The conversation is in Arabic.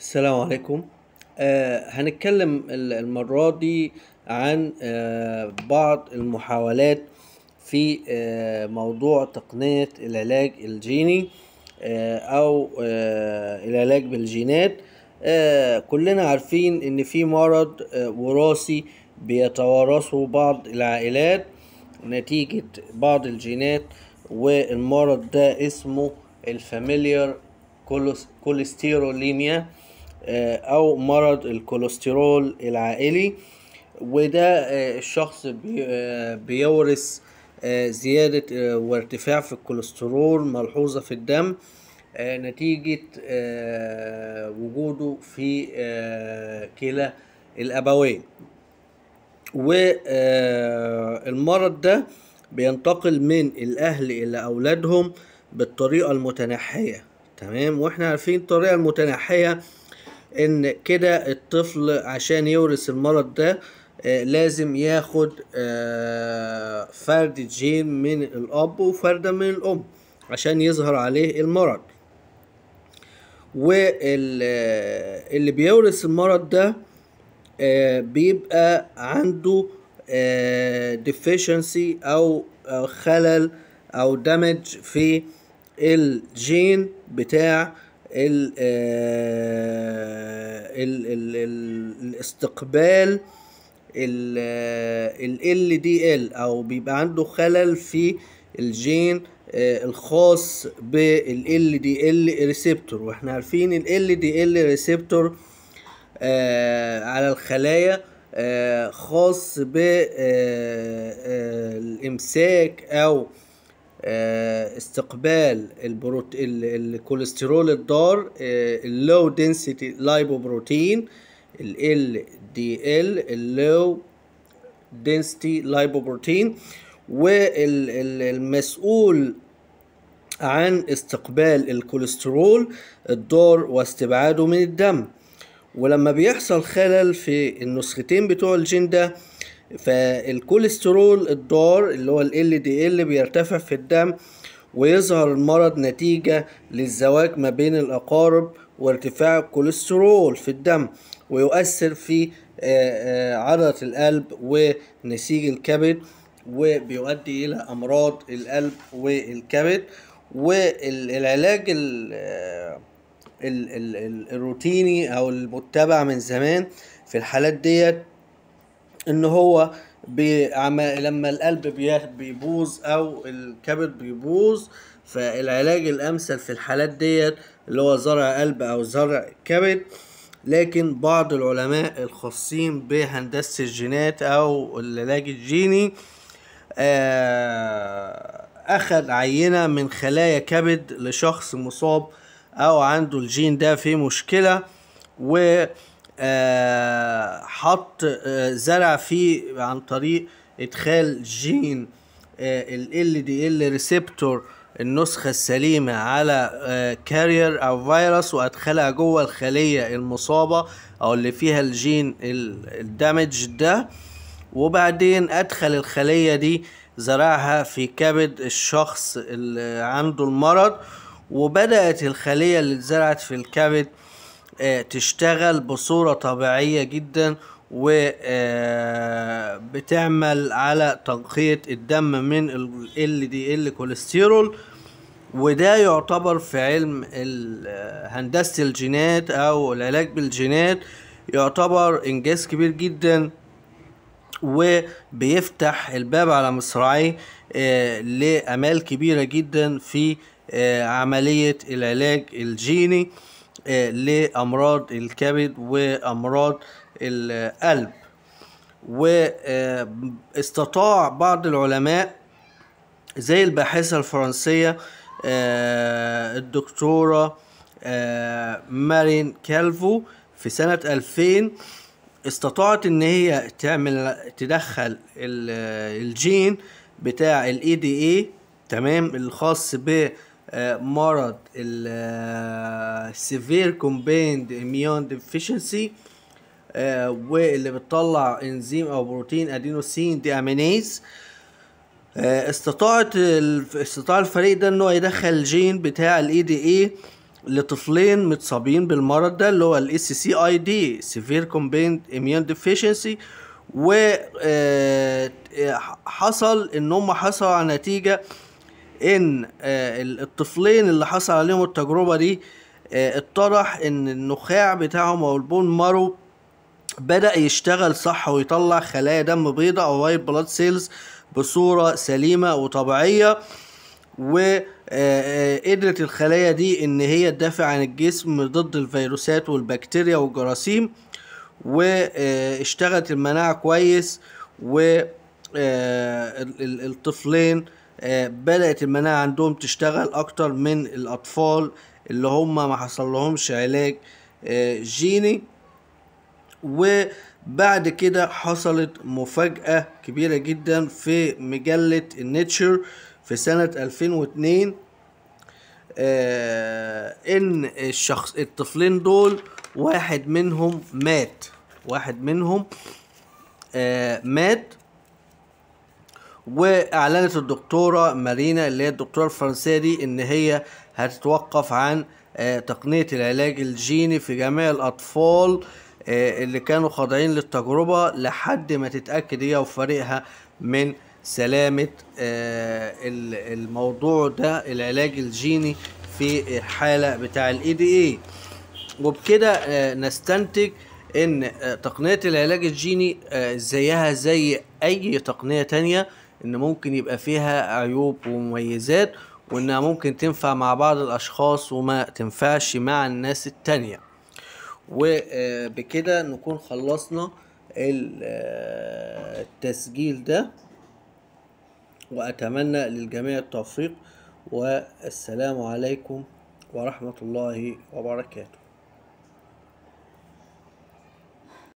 السلام عليكم آه هنتكلم المرة دي عن آه بعض المحاولات في آه موضوع تقنية العلاج الجيني آه أو آه العلاج بالجينات آه كلنا عارفين إن في مرض آه وراثي بيتوارثه بعض العائلات نتيجة بعض الجينات والمرض ده اسمه الفاميليار كوليستيروليميا آه، او مرض الكوليسترول العائلي وده آه، الشخص آه، بيورث زيادة وارتفاع في الكوليسترول ملحوظة في الدم نتيجة وجوده في كلا الأبوين والمرض ده بينتقل من الأهل إلى أولادهم بالطريقة المتنحية تمام واحنا عارفين الطريقة المتنحية ان كده الطفل عشان يورث المرض ده آه، لازم ياخد آه، فرد جين من الاب وفردة من الام عشان يظهر عليه المرض واللي آه، بيورث المرض ده بيبقى عنده deficiency او خلل او دامج في الجين بتاع آه، ال ال ال الاستقبال آه، ال دي ال او بيبقى عنده خلل في الجين آه، الخاص بال دي ال ريسبتور واحنا عارفين ال دي ال ريسبتور على الخلايا خاص بالامساك او آه، استقبال البروت... الكوليسترول الضار اللو آه، دنسيتي لايبوبروتين ال دي ال اللو دنسيتي لايبوبروتين والمسؤول عن استقبال الكوليسترول الضار واستبعاده من الدم ولما بيحصل خلل في النسختين بتوع الجين ده فالكوليسترول الضار اللي هو ال LDL بيرتفع في الدم ويظهر المرض نتيجة للزواج ما بين الأقارب وارتفاع الكوليسترول في الدم ويؤثر في آه، آه، عضلة القلب ونسيج الكبد وبيؤدي إلى أمراض القلب والكبد والعلاج آه، الروتيني أو المتبع من زمان في الحالات ديت ان هو لما القلب بيبوظ او الكبد بيبوظ فالعلاج الامثل في الحالات ديت اللي هو زرع قلب او زرع كبد لكن بعض العلماء الخاصين بهندسة الجينات او العلاج الجيني آه، اخذ عينة من خلايا كبد لشخص مصاب او عنده الجين ده فيه مشكلة و آه، حط آه، زرع فيه عن طريق ادخال جين آه، ال دي ال ريسبتور النسخة السليمة على كارير آه، أو فيروس وأدخلها جوه الخلية المصابة أو اللي فيها الجين الدمج ده وبعدين أدخل الخلية دي زرعها في كبد الشخص اللي عنده المرض وبدأت الخلية اللي اتزرعت في الكبد آه، تشتغل بصورة طبيعية جدا وبتعمل آه، على تنقية الدم من ال دي ال كوليسترول وده يعتبر في علم آه، هندسة الجينات أو العلاج بالجينات يعتبر إنجاز كبير جدا وبيفتح الباب على مصراعيه لأمال كبيرة جدا في عملية العلاج الجيني آه، لامراض الكبد وامراض القلب واستطاع آه، بعض العلماء زي الباحثة الفرنسية آه، الدكتورة مارين كالفو في سنة 2000 استطاعت ان هي تعمل تدخل الجين بتاع الاي دي e اي تمام الخاص بالكبد مرض ال السيفير كومبيند اميون ديفيشنسي واللي بتطلع انزيم او بروتين ادينوسين دي امينيز آه، استطاعت استطاع الفريق ده انه يدخل جين بتاع الاي دي e اي e لطفلين متصابين بالمرض ده اللي هو الاس سي اي دي سيفير كومبيند اميون ديفيشنسي وحصل ان هم حصلوا على نتيجه ان آه، الطفلين اللي حصل عليهم التجربه دي آه، اتضح ان النخاع بتاعهم او البون مارو بدا يشتغل صح ويطلع خلايا دم بيضاء او وايت بلاد سيلز بصوره سليمه وطبيعيه وقدرت آه، الخلايا دي ان هي تدافع عن الجسم ضد الفيروسات والبكتيريا والجراثيم واشتغلت المناعه كويس والطفلين آه، بدأت المناعة عندهم تشتغل أكتر من الأطفال اللي هم ما حصل لهمش علاج آه، جيني وبعد كده حصلت مفاجأة كبيرة جدا في مجلة النيتشر في سنة 2002 آه، إن الشخص الطفلين دول واحد منهم مات واحد منهم مات واعلنت الدكتوره مارينا اللي هي الدكتوره الفرنسيه دي ان هي هتتوقف عن آه، تقنيه العلاج الجيني في جميع الاطفال آه، اللي كانوا خاضعين للتجربه لحد ما تتاكد هي وفريقها من سلامه آه، الموضوع ده العلاج الجيني في الحاله بتاع الاي دي اي وبكده نستنتج ان تقنيه العلاج الجيني زيها زي اي تقنيه تانية ان ممكن يبقى فيها عيوب ومميزات وانها ممكن تنفع مع بعض الاشخاص وما تنفعش مع الناس التانية وبكده آه، نكون خلصنا آه، التسجيل ده واتمنى للجميع التوفيق والسلام عليكم ورحمه الله وبركاته